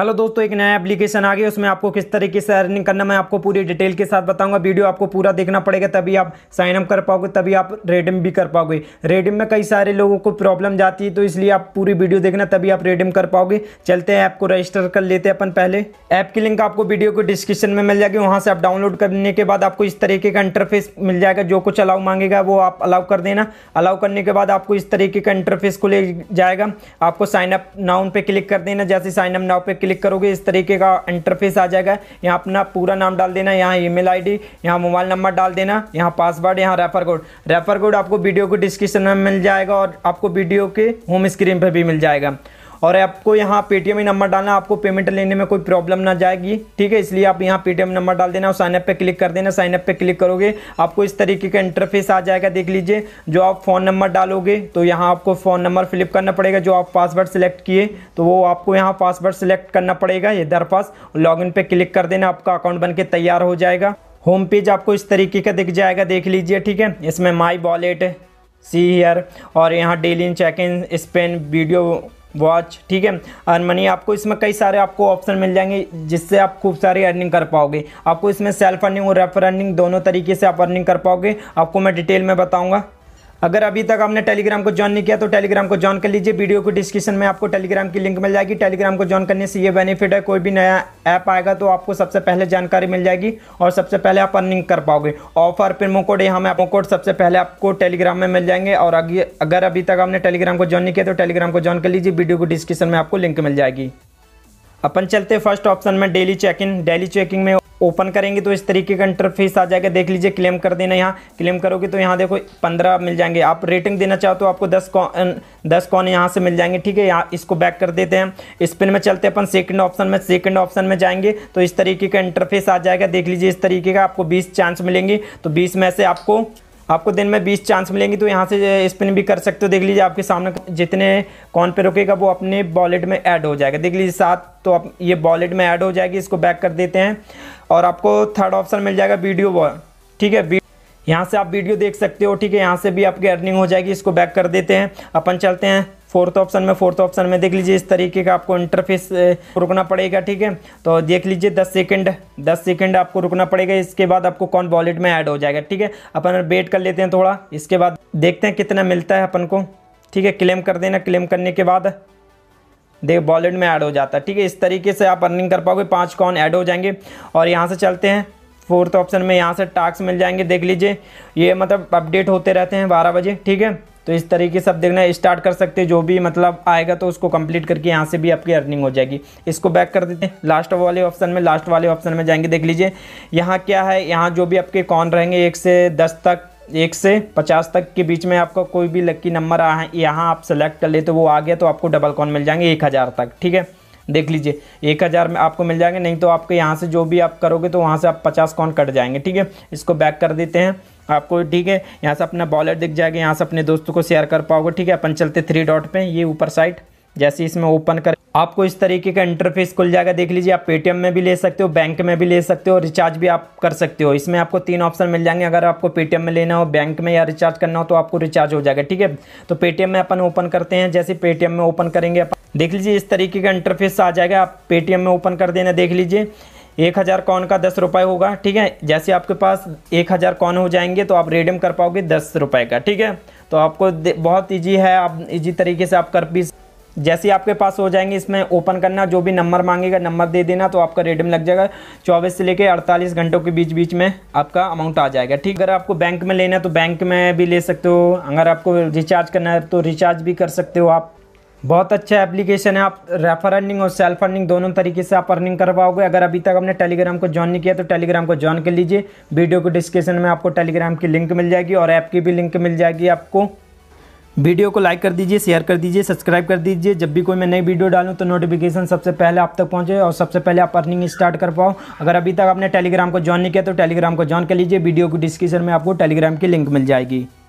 hello दोस्तों एक नया एप्लीकेशन आ गया उसमें आपको किस तरीके से अर्निंग करना मैं आपको पूरी डिटेल के साथ बताऊंगा वीडियो आपको पूरा देखना पड़ेगा तभी आप साइन अप कर पाओगे तभी आप रेडिम भी कर पाओगे रेडिम में कई सारे लोगों को प्रॉब्लम जाती है तो इसलिए आप पूरी वीडियो देखना तभी आप रेडिम कर पाओगे चलते हैं ऐप को रजिस्टर कर लेते हैं अपन पहले ऐप की लिंक आपको वीडियो को डिस्क्रिप्शन में मिल जाएगी वहाँ से आप डाउनलोड करने के बाद आपको इस तरीके का इंटरफेस मिल जाएगा जो कुछ अलाउ मांगेगा वो आप अलाउ कर देना अलाउ करने के बाद आपको इस तरीके का इंटरफेस को ले जाएगा आपको साइनअप नाउन पर क्लिक कर देना जैसे साइनअप नाउ पर क्लिक क्लिक करोगे इस तरीके का इंटरफेस आ जाएगा यहाँ अपना पूरा नाम डाल देना यहाँ ईमेल आईडी यहाँ मोबाइल नंबर डाल देना यहाँ पासवर्ड यहाँ रेफर कोड रेफर कोड आपको वीडियो को डिस्क्रिप्शन में मिल जाएगा और आपको वीडियो के होम स्क्रीन पर भी मिल जाएगा और आपको यहाँ पेटीएम नंबर डालना आपको पेमेंट लेने में कोई प्रॉब्लम ना जाएगी ठीक है इसलिए आप यहाँ पेटीएम नंबर डाल देना और साइनअप पर क्लिक कर देना साइनअप पर क्लिक करोगे आपको इस तरीके का इंटरफेस आ जाएगा देख लीजिए जो आप फ़ोन नंबर डालोगे तो यहाँ आपको फ़ोन नंबर फिलिप करना पड़ेगा जो आप पासवर्ड सेलेक्ट किए तो वो आपको यहाँ पासवर्ड सेलेक्ट करना पड़ेगा इधर पास इन पर क्लिक कर देना आपका अकाउंट बनके तैयार हो जाएगा होम पेज आपको इस तरीके का दिख जाएगा देख लीजिए ठीक है इसमें माई वॉलेट सी हेयर और यहाँ daily in check in spin video watch ठीक है अर्न मनी आपको इसमें कई सारे आपको ऑप्शन मिल जाएंगे जिससे आप खूब सारी अर्निंग कर पाओगे आपको इसमें सेल्फ अर्निंग और रेफर अर्निंग दोनों तरीके से आप अर्निंग कर पाओगे आपको मैं डिटेल में बताऊँगा अगर अभी तक आपने टेलीग्राम को ज्वाइन नहीं किया तो टेलीग्राम को ज्वाइन कर लीजिए वीडियो को डिस्क्रिप्शन में आपको टेलीग्राम की लिंक मिल जाएगी टेलीग्राम को ज्वाइन करने से ये बेनिफिट है कोई भी नया ऐप आएगा तो आपको सबसे पहले जानकारी मिल जाएगी और सबसे पहले आप अर्निंग कर पाओगे ऑफर प्रमो कोड यहाँ में कोड सबसे पहले आपको टेलीग्राम में मिल जाएंगे और अगर अभी तक आपने टेलीग्राम को ज्वाइन नहीं किया तो टेलीग्राम को ज्वाइन कर लीजिए वीडियो को डिस्क्रिप्शन में आपको लिंक मिल जाएगी अपन चलते फर्स्ट ऑप्शन में डेली चेकिंग डेली चेकिंग में ओपन करेंगे तो इस तरीके का इंटरफेस आ जाएगा देख लीजिए क्लेम कर देना यहाँ क्लेम करोगे तो यहाँ देखो पंद्रह मिल जाएंगे आप रेटिंग देना चाहो तो आपको दस कॉन दस कॉन यहाँ से मिल जाएंगे ठीक है यहाँ इसको बैक कर देते हैं स्पिन में चलते हैं अपन सेकंड ऑप्शन में सेकंड ऑप्शन में जाएंगे तो इस तरीके का इंटरफेस आ जाएगा देख लीजिए इस तरीके का आपको बीस चांस मिलेंगे तो बीस में से आपको आपको दिन में 20 चांस मिलेंगे तो यहाँ से स्पिन भी कर सकते हो देख लीजिए आपके सामने जितने कौन पे रुकेगा वो अपने वॉलेट में ऐड हो जाएगा देख लीजिए सात तो आप ये वॉलेट में ऐड हो जाएगी इसको बैक कर देते हैं और आपको थर्ड ऑप्शन मिल जाएगा वीडियो बॉल ठीक है यहाँ से आप वीडियो देख सकते हो ठीक है यहाँ से भी आपकी अर्निंग हो जाएगी इसको बैक कर देते हैं अपन चलते हैं फोर्थ ऑप्शन में फोर्थ ऑप्शन में देख लीजिए इस तरीके का आपको इंटरफेस रुकना पड़ेगा ठीक है तो देख लीजिए दस सेकेंड दस सेकेंड आपको रुकना पड़ेगा इसके बाद आपको कौन वॉलेट में ऐड हो जाएगा ठीक है अपन वेट कर लेते हैं थोड़ा इसके बाद देखते हैं कितना मिलता है अपन को ठीक है क्लेम कर देना क्लेम करने के बाद देख वॉलेट में ऐड हो जाता है ठीक है इस तरीके से आप अर्निंग कर पाओगे पाँच कॉन ऐड हो जाएंगे और यहाँ से चलते हैं फोर्थ ऑप्शन में यहाँ से टास्क मिल जाएंगे देख लीजिए ये मतलब अपडेट होते रहते हैं बारह बजे ठीक है तो इस तरीके से आप देखना स्टार्ट कर सकते हैं जो भी मतलब आएगा तो उसको कंप्लीट करके यहाँ से भी आपकी अर्निंग हो जाएगी इसको बैक कर देते हैं लास्ट वाले ऑप्शन में लास्ट वाले ऑप्शन में जाएंगे देख लीजिए यहाँ क्या है यहाँ जो भी आपके कौन रहेंगे एक से दस तक एक से पचास तक के बीच में आपका कोई भी लक्की नंबर यहाँ आप सेलेक्ट कर लेते तो वो आ गया तो आपको डबल कौन मिल जाएंगे एक हज़ार तक ठीक है देख लीजिए एक हज़ार में आपको मिल जाएंगे नहीं तो आपके यहाँ से जो भी आप करोगे तो वहाँ से आप पचास कौन कट जाएंगे ठीक है इसको बैक कर देते हैं आपको ठीक है यहाँ से अपना बॉलेट दिख जाएगा यहाँ से अपने दोस्तों को शेयर कर पाओगे ठीक है अपन चलते थ्री डॉट पर ये ऊपर साइड जैसे इसमें ओपन कर आपको इस तरीके का इंटरफेस खुल जाएगा देख लीजिए आप पेटीएम में भी ले सकते हो बैंक में भी ले सकते हो रिचार्ज भी आप कर सकते हो इसमें आपको तीन ऑप्शन मिल जाएंगे अगर आपको पेटीएम में लेना हो बैंक में या रिचार्ज करना हो तो आपको रिचार्ज हो जाएगा ठीक है तो पेटीएम में अपन ओपन करते हैं जैसे पेटीएम में ओपन करेंगे अपन देख लीजिए इस तरीके का इंटरफेस आ जाएगा आप पेटीएम में ओपन कर देना देख लीजिए एक हज़ार कौन का दस रुपये होगा ठीक है जैसे आपके पास एक हज़ार कौन हो जाएंगे तो आप रेडियम कर पाओगे दस रुपये का ठीक है तो आपको बहुत ईजी है आप इजी तरीके से आप कर भी जैसे आपके पास हो जाएंगे इसमें ओपन करना जो भी नंबर मांगेगा नंबर दे देना तो आपका रेडियम लग जाएगा चौबीस से लेकर अड़तालीस घंटों के बीच बीच में आपका अमाउंट आ जाएगा ठीक अगर आपको बैंक में लेना है तो बैंक में भी ले सकते हो अगर आपको रिचार्ज करना है तो रिचार्ज भी कर सकते हो आप बहुत अच्छा एप्लीकेशन है आप रेफर अर्निंग और सेल्फ अर्निंग दोनों तरीके से आप अर्निंग कर पाओगे अगर अभी तक आपने टेलीग्राम को ज्वाइन नहीं किया तो टेलीग्राम को ज्वाइन कर लीजिए वीडियो के डिस्क्रिप्शन में आपको टेलीग्राम की लिंक मिल जाएगी और ऐप की भी लिंक मिल जाएगी आपको वीडियो को लाइक कर दीजिए शेयर कर दीजिए सब्सक्राइब कर दीजिए जब भी कोई मैं नई वीडियो डालूँ तो नोटिफिकेशन सबसे पहले आप तक पहुँचे और सबसे पहले आप अर्निंग स्टार्ट कर पाओ अगर अभी तक आपने टेलीग्राम को ज्वाइन नहीं किया तो टेलीग्राम को ज्वाइन कर लीजिए वीडियो की डिस्क्रिप्शन में आपको टेलीग्राम की लिंक मिल जाएगी